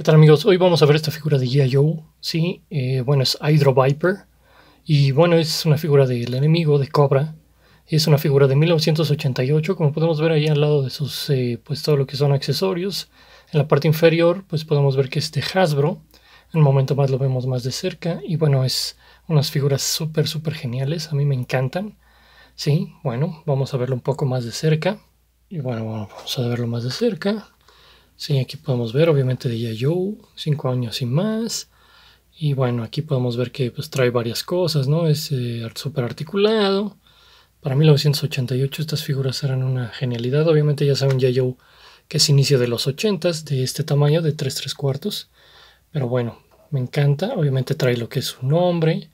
¿Qué tal amigos? Hoy vamos a ver esta figura de G.I. ¿sí? Eh, bueno, es Hydro Viper y bueno, es una figura del enemigo, de Cobra. Es una figura de 1988, como podemos ver ahí al lado de sus, eh, pues todo lo que son accesorios. En la parte inferior, pues podemos ver que es de Hasbro. En un momento más lo vemos más de cerca y bueno, es unas figuras súper, súper geniales. A mí me encantan, ¿sí? Bueno, vamos a verlo un poco más de cerca. Y bueno, vamos a verlo más de cerca. Sí, aquí podemos ver obviamente de Joe, 5 años y más. Y bueno, aquí podemos ver que pues, trae varias cosas, ¿no? Es eh, súper articulado. Para 1988 estas figuras eran una genialidad. Obviamente ya saben Yo que es inicio de los 80s, de este tamaño, de 3 3 cuartos. Pero bueno, me encanta. Obviamente trae lo que es su nombre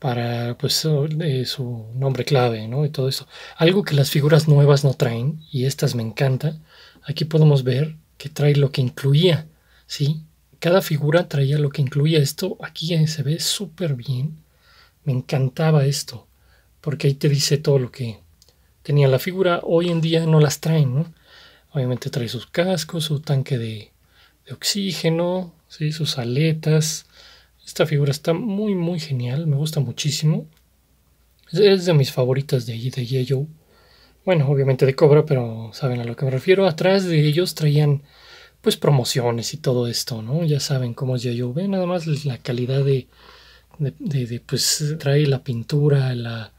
para pues eh, su nombre clave, ¿no? Y todo eso. Algo que las figuras nuevas no traen, y estas me encanta. Aquí podemos ver que trae lo que incluía, ¿sí? Cada figura traía lo que incluía. Esto aquí se ve súper bien. Me encantaba esto, porque ahí te dice todo lo que tenía la figura. Hoy en día no las traen, Obviamente trae sus cascos, su tanque de, oxígeno, ¿sí? sus aletas. Esta figura está muy, muy genial. Me gusta muchísimo. Es de mis favoritas de, de Yellow bueno, obviamente de Cobra, pero saben a lo que me refiero, atrás de ellos traían pues promociones y todo esto, ¿no? Ya saben cómo es yo Vean nada más la calidad de, de, pues trae la pintura, la,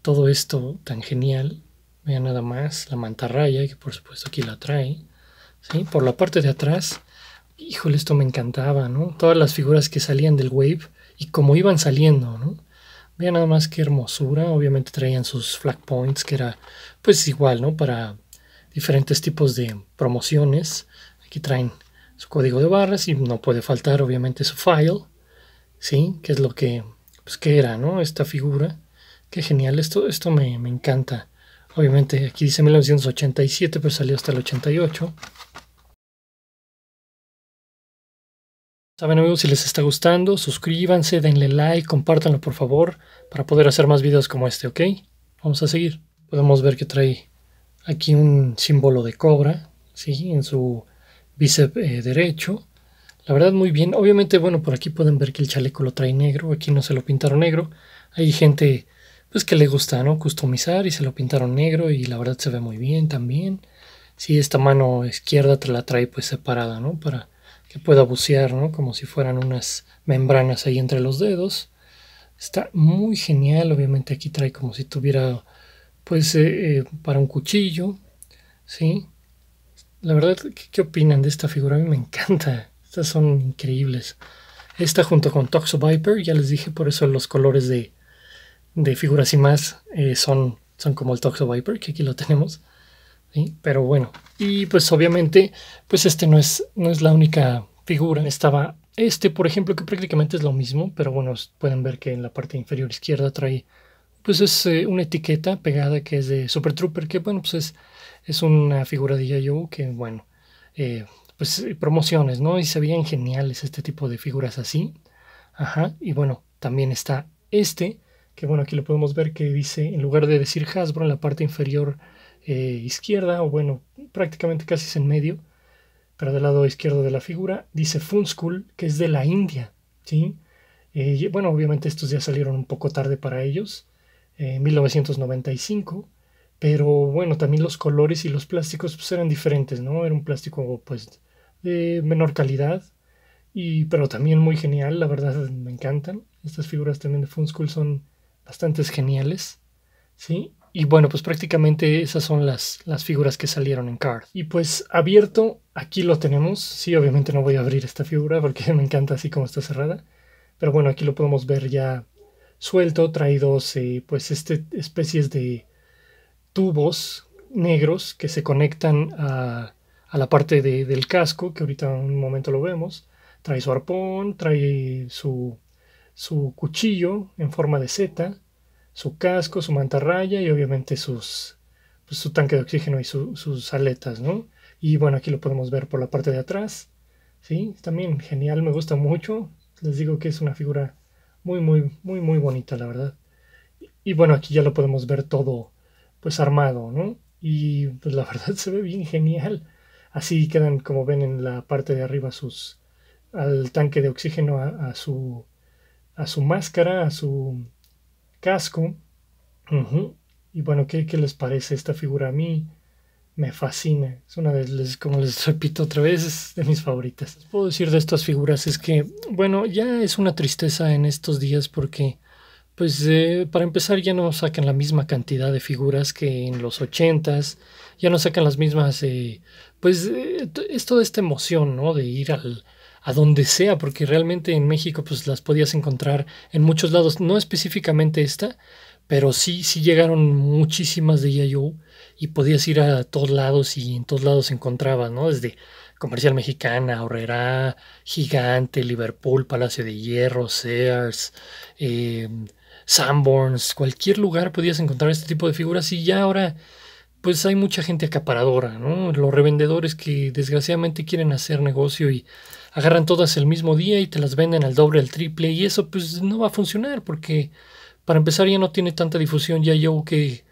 todo esto tan genial. Vean nada más la mantarraya, que por supuesto aquí la trae. ¿sí? Por la parte de atrás, híjole, esto me encantaba, ¿no? Todas las figuras que salían del wave y cómo iban saliendo, ¿no? Vean nada más qué hermosura. Obviamente traían sus flag points, que era pues igual, ¿no? Para diferentes tipos de promociones. Aquí traen su código de barras y no puede faltar obviamente su file, ¿sí? Que es lo que, pues que era, ¿no? Esta figura. Qué genial, esto, esto me, me encanta. Obviamente aquí dice 1987, pero salió hasta el 88. Saben amigos, si les está gustando, suscríbanse, denle like, compártanlo por favor, para poder hacer más videos como este, ¿ok? Vamos a seguir. Podemos ver que trae aquí un símbolo de cobra, ¿sí? En su bíceps eh, derecho. La verdad muy bien. Obviamente, bueno, por aquí pueden ver que el chaleco lo trae negro, aquí no se lo pintaron negro. Hay gente, pues que le gusta, ¿no? Customizar y se lo pintaron negro y la verdad se ve muy bien también. Sí, esta mano izquierda te la trae pues separada, ¿no? Para Puedo pueda bucear, ¿no? Como si fueran unas membranas ahí entre los dedos. Está muy genial, obviamente aquí trae como si tuviera, pues, eh, eh, para un cuchillo, ¿sí? La verdad, ¿qué, opinan de esta figura? A mí me encanta, estas son increíbles. Esta junto con Toxo Viper, ya les dije, por eso los colores de, de figuras y más eh, son, son como el Toxo Viper, que aquí lo tenemos. Pero bueno, y pues obviamente, pues este no es, no es la única figura. Estaba este, por ejemplo, que prácticamente es lo mismo, pero bueno, pueden ver que en la parte inferior izquierda trae, pues es eh, una etiqueta pegada que es de Super Trooper, que bueno, pues es, es una figura de Yayo que bueno, eh, pues eh, promociones, ¿no? Y se veían geniales este tipo de figuras así. Ajá, y bueno, también está este, que bueno, aquí lo podemos ver que dice, en lugar de decir Hasbro en la parte inferior eh, izquierda, o bueno, prácticamente casi es en medio, pero del lado izquierdo de la figura, dice School que es de la India, ¿sí? Eh, y, bueno, obviamente estos ya salieron un poco tarde para ellos, en 1995, pero bueno, también los colores y los plásticos pues, eran diferentes, ¿no? Era un plástico pues de menor calidad, y, pero también muy genial, la verdad me encantan. Estas figuras también de Fun son bastantes geniales, ¿sí? Y bueno, pues prácticamente esas son las, figuras que salieron en Card. Y pues abierto, aquí lo tenemos. Sí, obviamente no voy a abrir esta figura porque me encanta así como está cerrada. Pero bueno, aquí lo podemos ver ya suelto. Trae dos, eh, pues, este, especies de tubos negros que se conectan a, la parte del casco, que ahorita en un momento lo vemos. Trae su arpón, trae su, su cuchillo en forma de Z su casco, su mantarraya y obviamente sus, pues, su tanque de oxígeno y sus aletas, ¿no? Y bueno, aquí lo podemos ver por la parte de atrás, ¿sí? También genial, me gusta mucho. Les digo que es una figura muy, muy, muy, muy bonita, la verdad. Y bueno, aquí ya lo podemos ver todo, pues armado, ¿no? Y pues la verdad se ve bien genial. Así quedan, como ven en la parte de arriba, sus al tanque de oxígeno, a su, a su máscara, a su casco. Y bueno, ¿qué, ¿qué, les parece esta figura? A mí me fascina. Es una de las, como les repito otra vez, es de mis favoritas. puedo decir de estas figuras es que, bueno, ya es una tristeza en estos días porque pues eh, para empezar ya no sacan la misma cantidad de figuras que en los ochentas, ya no sacan las mismas, eh, pues eh, es toda esta emoción, ¿no? De ir al, a donde sea, porque realmente en México pues las podías encontrar en muchos lados, no específicamente esta, pero sí, sí llegaron muchísimas de yo y podías ir a todos lados y en todos lados encontrabas, ¿no? Desde Comercial Mexicana, Horrera, Gigante, Liverpool, Palacio de Hierro, Sears, eh, Sanborns, cualquier lugar podías encontrar este tipo de figuras y ya ahora pues hay mucha gente acaparadora, ¿no? Los revendedores que desgraciadamente quieren hacer negocio y agarran todas el mismo día y te las venden al doble, al triple y eso pues no va a funcionar porque para empezar ya no tiene tanta difusión ya yo que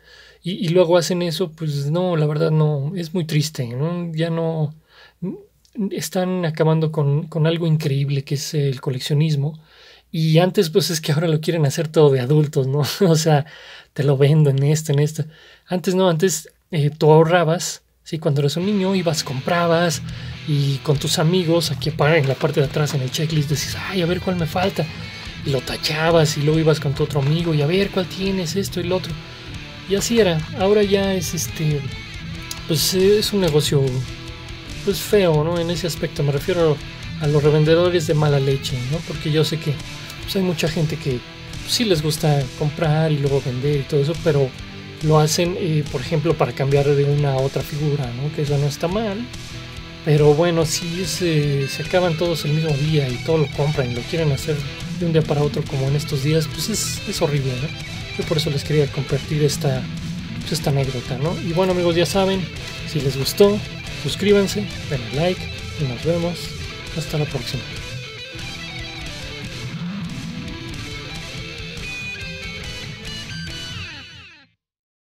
y, luego hacen eso pues no, la verdad no, es muy triste, ¿no? Ya no están acabando con algo increíble que es el coleccionismo y antes, pues es que ahora lo quieren hacer todo de adultos, ¿no? o sea, te lo vendo en esto, en esto. Antes no, antes eh, tú ahorrabas, ¿sí? Cuando eras un niño ibas, comprabas y con tus amigos, aquí en la parte de atrás en el checklist decís, ay, a ver cuál me falta. Y lo tachabas y luego ibas con tu otro amigo y a ver cuál tienes, esto y lo otro. Y así era. Ahora ya es este, pues es un negocio, pues feo, ¿no? En ese aspecto me refiero a los revendedores de mala leche, ¿no? Porque yo sé que pues, hay mucha gente que sí les gusta comprar y luego vender y todo eso, pero lo hacen, eh, por ejemplo, para cambiar de una a otra figura, ¿no? que eso no está mal. Pero bueno, si se, se acaban todos el mismo día y todo lo compran y lo quieren hacer de un día para otro como en estos días, pues es, horrible, ¿no? Yo por eso les quería compartir esta, pues, esta anécdota, ¿no? Y bueno amigos, ya saben, si les gustó, suscríbanse, denle like y nos vemos. Hasta la próxima.